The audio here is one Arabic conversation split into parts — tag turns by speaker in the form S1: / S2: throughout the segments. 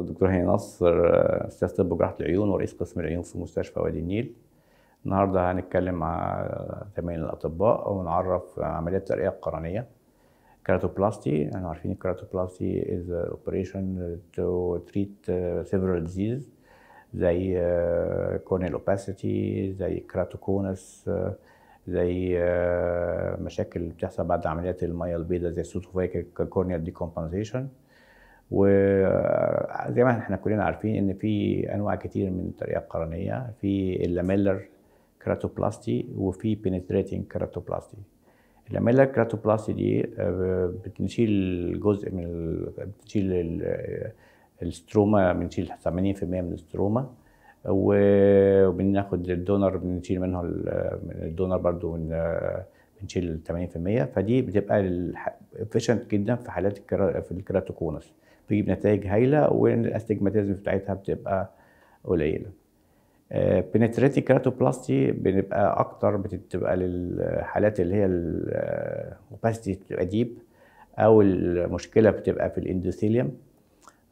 S1: الدكتور هاني نصر استاذ طب جراحه العيون ورئيس قسم العيون في مستشفى وادي النيل النهارده هنتكلم مع زمايل الاطباء ونعرف عمليه الترقيه القرنيه كراتوبلاستي احنا عارفين الكراتوبلاستي از اوبريشن تو تريت سيفرال ديزيز زي كورنيال اوباسيتي زي كراتوكونس زي مشاكل بتحصل بعد عمليات الميه البيضاء زي سوتوفيك كورنيال decompensation وزي ما احنا كلنا عارفين ان في انواع كتير من الترقية القرنيه في اللاميلر كراتوبلاستي وفي بينتريتنج كراتوبلاستي اللاميلر كراتوبلاستي دي آه، بتشيل جزء من ال... بتشيل ال... آه، الستروما بنشيل 80% من الستروما وبناخد الدونر بنشيل منه من آه، الدونر برضو بنشيل 80% فدي بتبقى افيشنت جدا في حالات الكرا... في الكراتوكونس بتجيب نتائج هايله وان الاستجماتيزم بتاعتها بتبقى قليله بنتريتي آه، كراتوبلاستي بنبقى اكتر بتبقى للحالات اللي هي الاوباستي آه، بتبقى ديب او المشكله بتبقى في الاندوثيليوم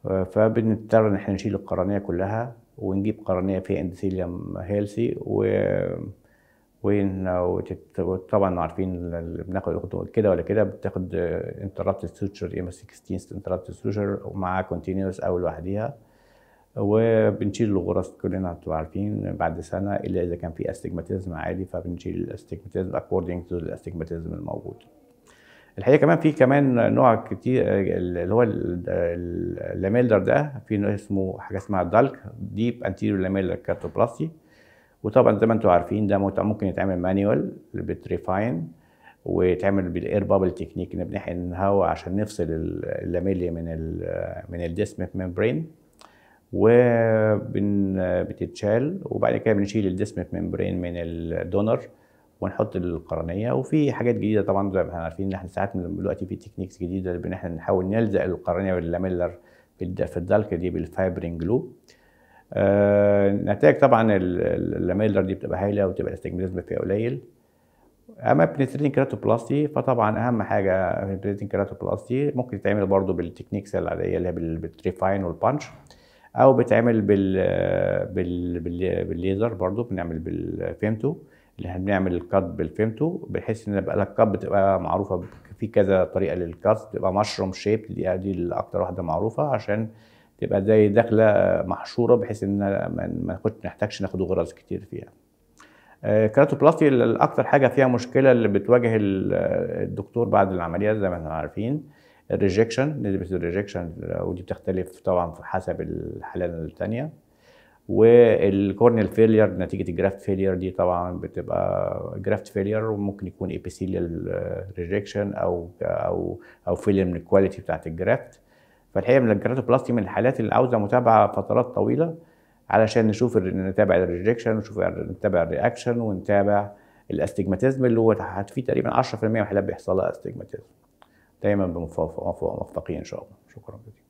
S1: آه، فبنضطر ان احنا نشيل القرنيه كلها ونجيب قرنيه فيها اندوثيليوم هيلثي و وطبعا عارفين بناخد كده ولا كده بتاخد انتربت سوتشر ام 16 انتربت سوتشر مع كونتينوس او لوحديها وبنشيل الغرز كلنا انتوا عارفين بعد سنه الا اذا كان في استجماتيزم عالي فبنشيل الاستجماتيزم اكوردنج تو الاستجماتيزم الموجود الحقيقه كمان في كمان نوع كتير اللي هو اللاميلدر ده في نوع اسمه حاجه اسمها دالك ديب انتيريور لاميلر كارتوبلاستي وطبعا زي ما انتم عارفين ده ممكن يتعمل مانيوال بتريفاين ويتعمل بالاير بابل تكنيك ان بنحقن الهواء عشان نفصل اللاميليا من الـ من الديسميك ممبرين وبتتشال وبعد كده بنشيل الديسميك ممبرين من الدونر ونحط القرنيه وفي حاجات جديده طبعا زي ما احنا عارفين ان احنا ساعات دلوقتي في تكنيكس جديده ان احنا نحاول نلزق القرنيه واللاميلر في الدالك دي بالفايبرنج جلو آه، نتائج طبعا اللاميلر دي بتبقى هايله وتبقى الاستجماليزم فيها قليل اما بنتريتنج بلاستي فطبعا اهم حاجه بنتريتنج بلاستي ممكن تتعمل برضو بالتكنيكس العاديه اللي هي بالتريفاين والبانش او بتعمل بال بال بالليزر برضو بنعمل بالفيمتو اللي احنا بنعمل الكات بالفيمتو بحيث ان بقى الكات بتبقى معروفه في كذا طريقه للكات بتبقى مشروم شيب دي, دي اكتر واحده معروفه عشان تبقى زي داخله محشوره بحيث ان ما نحتاجش ناخد غرز كتير فيها آه، كراتوبلاستي الاكثر حاجه فيها مشكله اللي بتواجه الدكتور بعد العمليه زي ما احنا عارفين الريجكشن نسبه الريجكشن ودي بتختلف طبعا حسب الحاله الثانيه والكورنيال فيلير نتيجه الجرافت فيلير دي طبعا بتبقى جرافت فيلير وممكن يكون ايبيثيليال آه، ريجكشن او او او فيلير من الكواليتي بتاعت الجرافت فالحقيقه من الجراتوبلاستي من الحالات اللي عاوزه متابعه فترات طويله علشان نشوف نتابع الريجكشن نتابع الرياكشن ونتابع الاستجماتيزم اللي هو في تقريبا 10% من الحالات بيحصل لها استجماتيزم دايما بموفقين ان شاء الله شكرا جزيلا